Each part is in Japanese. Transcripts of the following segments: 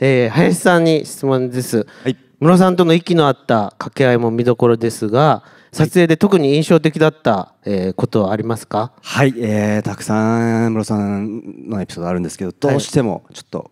えー、林さんに質問です、はい、室さんとの息の合った掛け合いも見どころですが撮影で特に印象的だった、えー、ことはありますかはい、えー、たくさん室さんのエピソードあるんですけどどうしてもちょっと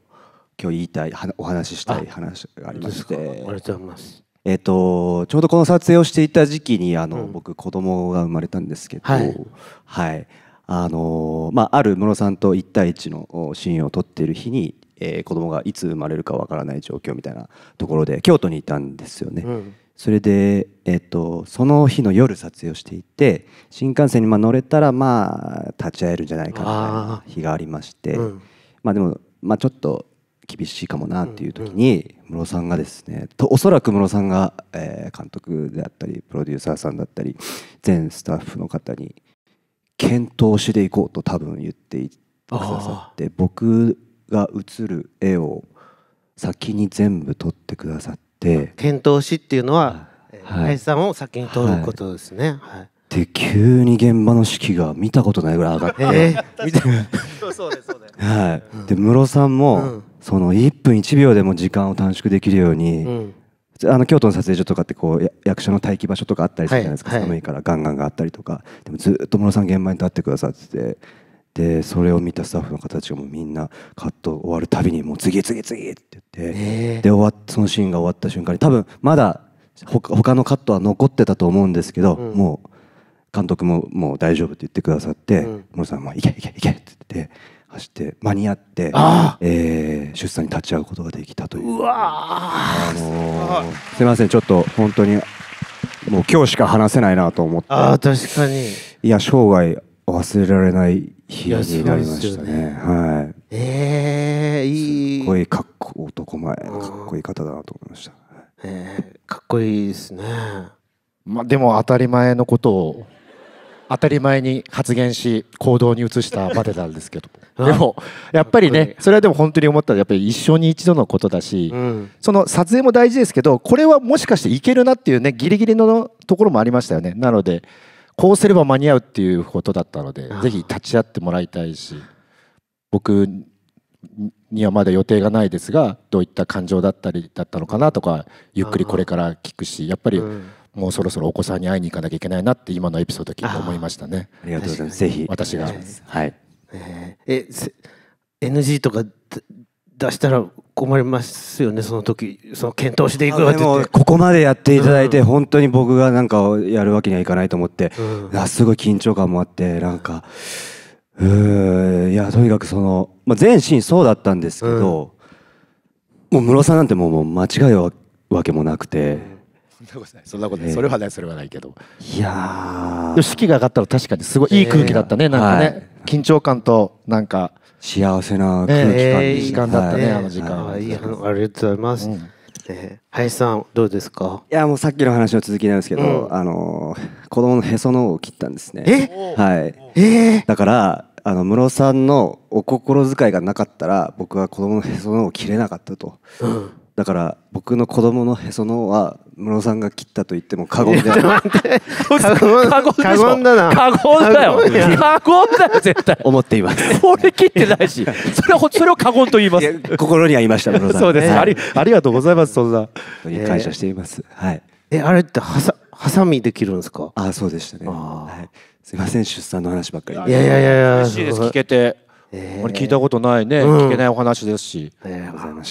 今日言いたいお話ししたい話がありましてありがとうございますえーと、ちょうどこの撮影をしていた時期にあの、うん、僕子供が生まれたんですけど、はい、はい、あのまあ、あるムロさんと1対1のシーンを撮っている日にえー、子供がいつ生まれるかわからない状況みたいなところで京都にいたんですよね。うん、それで、えーと、その日の夜撮影をしていて新幹線にまあ乗れたらまあ立ち会えるんじゃないかな日がありまして、うん、まあでも、まあ、ちょっと厳しいかもなっていう時にムロさんがですねとおそらくムロさんが、えー、監督であったりプロデューサーさんだったり全スタッフの方に検討していこうと多分言ってくださって僕が映る絵を先に全部撮ってくださって遣唐しっていうのは、はい、林さんを先に撮ることですね、はい、はい、で急に現場の指揮が見たことないぐらい上がって、えー、見てそうそうです、はい、で室さんも、うん、その1分1秒でも時間を短縮できるように、うんあの京都の撮影所とかってこう役所の待機場所とかあったりするじゃないですか、はい、寒いからガンガンがあったりとかでもずっと室さん現場に立ってくださっててでそれを見たスタッフの方たちがもうみんなカット終わるたびにもう次次次って言って、で終わそのシーンが終わった瞬間に多分まだ他のカットは残ってたと思うんですけど、うん、もう監督ももう大丈夫って言ってくださって「森、うん、さんもけいけいけ」って言って走って間に合ってえー、出産に立ち会うことができたといううあのー、すみませんちょっと本当にもう今日しか話せないなと思ってあ確かにいや生涯忘れられない日になりましたね。ねはい。ええー、いい。すごいかっこ男前かっこいい方だなと思いました。えー、かっこいいですね。まあでも当たり前のことを当たり前に発言し行動に移したまでなんですけどでもやっぱりねそれはでも本当に思ったらやっぱり一生に一度のことだし、うん、その撮影も大事ですけどこれはもしかしていけるなっていうねギリギリのところもありましたよねなのでこうすれば間に合うっていうことだったのでぜひ立ち会ってもらいたいし僕にはまだ予定がないですがどういった感情だったりだったのかなとかゆっくりこれから聞くしやっぱり、もうそろそろお子さんに会いに行かなきゃいけないなって今のエピソード聞いて思いましたね。ありがとうございます。ぜひ私がはい。えー、え NG とか出したら困りますよねその時その検討していくよっここまでやっていただいて、うん、本当に僕がなんかやるわけにはいかないと思って、うん、すごい緊張感もあってなんかうんいやとにかくその、まあ、全シーンそうだったんですけど、うん、もうムロさんなんてもう間違いわけもなくて。そんなことないそんなことない、それはないそれはないけどいやでも式が上がったら確かにすごいいい空気だったね、なんかね、緊張感となんか幸せな空気感,、だったね、あの時間は、い、いありがとうございます、林さんどうですかいやもうさっきの話の続きなんですけど、あの子供のへその緒を切ったんですねはいえだからあの室さんのお心遣いがなかったら僕は子供のへその緒を切れなかったと、だから僕の子供のへそのは室さんが切ったと言っても過言ではない過言だな過言だよ過言だよ絶対思っています俺切ってないしそれをそれを過言と言います心に合いました室さんそうです、はい、ありありがとうございますそんな感謝しています、えー、はいえあれってはさハサミできるんですかあそうでしたねはいすいません出産の話ばっかりいやいやいや嬉しいです聞けてあまり聞いたことないね、うん、聞けないお話ですし、あ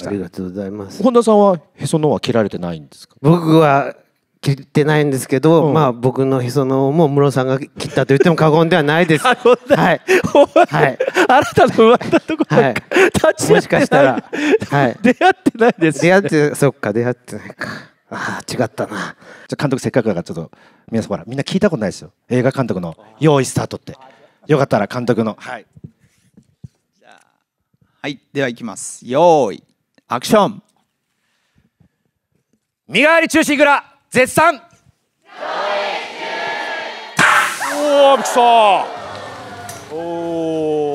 りがとうございます本田さんはへそのは切られてないんですか僕は切ってないんですけど、うん、まあ僕のへそのも室さんが切ったと言っても過言ではないです。はい。はい。あなたの生まれたところ、はい、立ちもしかしたら、はい、出会ってないです、出会ってそっか出会ってないか。ああ違ったな。じゃ監督せっかくだからちょっと皆さんほらみんな聞いたことないですよ。映画監督の用意スタートって。よかったら監督のはい。はいではいきますよーいアクション身代わり中止蔵、絶賛おおびっくりしたおお